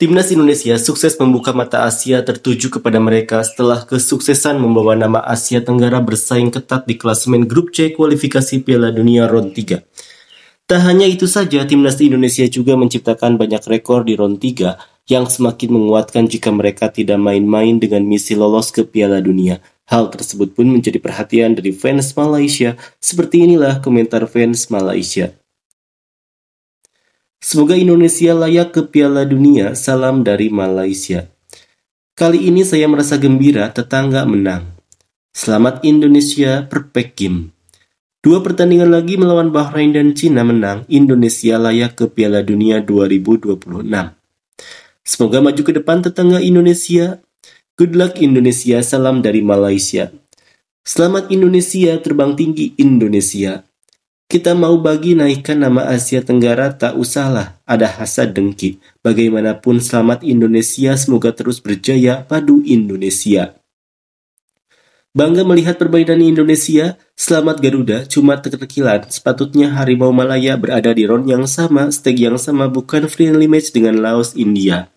Timnas Indonesia sukses membuka mata Asia tertuju kepada mereka setelah kesuksesan membawa nama Asia Tenggara bersaing ketat di klasemen grup C kualifikasi Piala Dunia Round 3. Tak hanya itu saja, Timnas Indonesia juga menciptakan banyak rekor di Round 3 yang semakin menguatkan jika mereka tidak main-main dengan misi lolos ke Piala Dunia. Hal tersebut pun menjadi perhatian dari fans Malaysia. Seperti inilah komentar fans Malaysia. Semoga Indonesia layak ke Piala Dunia. Salam dari Malaysia. Kali ini saya merasa gembira tetangga menang. Selamat Indonesia Perfect Game. Dua pertandingan lagi melawan Bahrain dan Cina menang, Indonesia layak ke Piala Dunia 2026. Semoga maju ke depan tetangga Indonesia. Good luck Indonesia, salam dari Malaysia. Selamat Indonesia, terbang tinggi Indonesia. Kita mau bagi naikkan nama Asia Tenggara tak usahlah ada hasad dengki. Bagaimanapun selamat Indonesia semoga terus berjaya padu Indonesia. Bangga melihat perbaikan Indonesia, selamat Garuda, cuma terkilan. Sepatutnya Harimau Malaya berada di round yang sama, steg yang sama bukan friendly match dengan Laos India.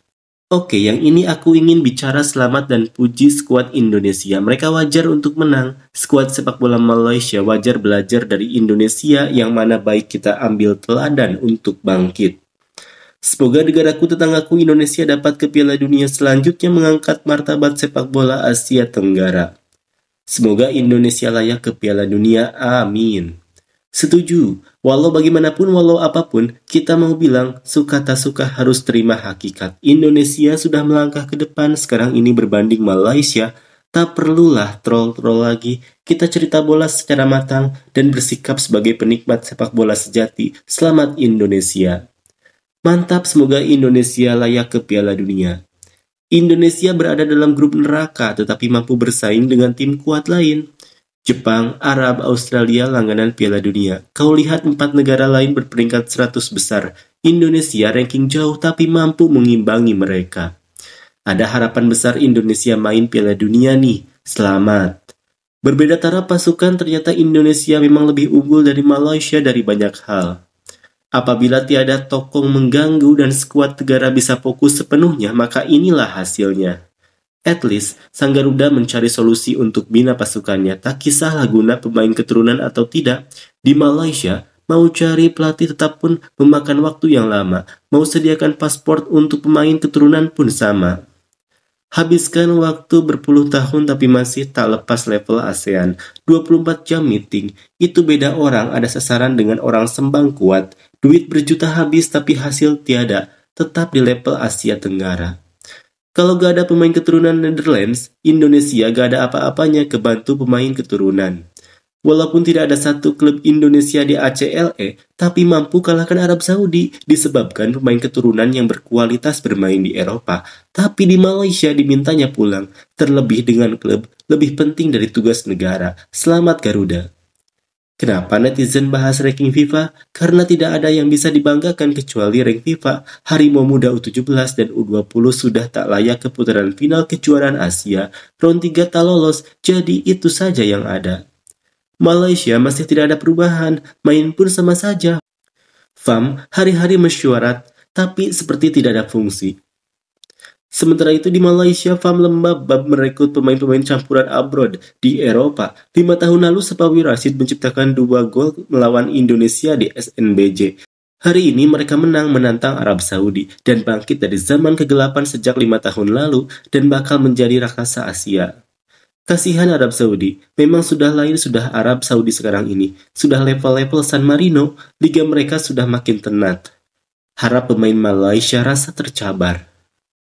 Oke, yang ini aku ingin bicara selamat dan puji skuad Indonesia. Mereka wajar untuk menang. Skuad sepak bola Malaysia wajar belajar dari Indonesia yang mana baik kita ambil teladan untuk bangkit. Semoga negaraku tetanggaku Indonesia dapat ke Piala Dunia selanjutnya mengangkat martabat sepak bola Asia Tenggara. Semoga Indonesia layak ke Piala Dunia. Amin. Setuju, walau bagaimanapun, walau apapun, kita mau bilang suka tak suka harus terima hakikat. Indonesia sudah melangkah ke depan, sekarang ini berbanding Malaysia, tak perlulah troll-troll lagi. Kita cerita bola secara matang dan bersikap sebagai penikmat sepak bola sejati. Selamat Indonesia. Mantap, semoga Indonesia layak ke Piala Dunia. Indonesia berada dalam grup neraka tetapi mampu bersaing dengan tim kuat lain. Jepang, Arab, Australia langganan Piala Dunia. Kau lihat empat negara lain berperingkat 100 besar. Indonesia ranking jauh tapi mampu mengimbangi mereka. Ada harapan besar Indonesia main Piala Dunia nih. Selamat. Berbeda cara pasukan, ternyata Indonesia memang lebih unggul dari Malaysia dari banyak hal. Apabila tiada tokong mengganggu dan skuad negara bisa fokus sepenuhnya, maka inilah hasilnya. At least, sang Garuda mencari solusi untuk bina pasukannya tak kisah laguna pemain keturunan atau tidak. Di Malaysia, mau cari pelatih tetap pun memakan waktu yang lama, mau sediakan paspor untuk pemain keturunan pun sama. Habiskan waktu berpuluh tahun tapi masih tak lepas level ASEAN. 24 jam meeting, itu beda orang ada sasaran dengan orang sembang kuat. Duit berjuta habis tapi hasil tiada, tetap di level Asia Tenggara. Kalau gak ada pemain keturunan Netherlands, Indonesia gak ada apa-apanya kebantu pemain keturunan. Walaupun tidak ada satu klub Indonesia di ACLE, tapi mampu kalahkan Arab Saudi disebabkan pemain keturunan yang berkualitas bermain di Eropa. Tapi di Malaysia dimintanya pulang, terlebih dengan klub lebih penting dari tugas negara. Selamat Garuda. Kenapa netizen bahas ranking FIFA? Karena tidak ada yang bisa dibanggakan kecuali ranking FIFA. Harimau Muda U17 dan U20 sudah tak layak ke putaran final kejuaraan Asia. Round 3 tak lolos, jadi itu saja yang ada. Malaysia masih tidak ada perubahan, main pun sama saja. FAM hari-hari mesyuarat, tapi seperti tidak ada fungsi. Sementara itu di Malaysia, FAM lembab bab merekrut pemain-pemain campuran abroad di Eropa. Lima tahun lalu, Sepawi Rashid menciptakan dua gol melawan Indonesia di SNBJ. Hari ini mereka menang menantang Arab Saudi dan bangkit dari zaman kegelapan sejak lima tahun lalu dan bakal menjadi raksasa Asia. Kasihan Arab Saudi, memang sudah lain sudah Arab Saudi sekarang ini. Sudah level-level San Marino, liga mereka sudah makin tenat. Harap pemain Malaysia rasa tercabar.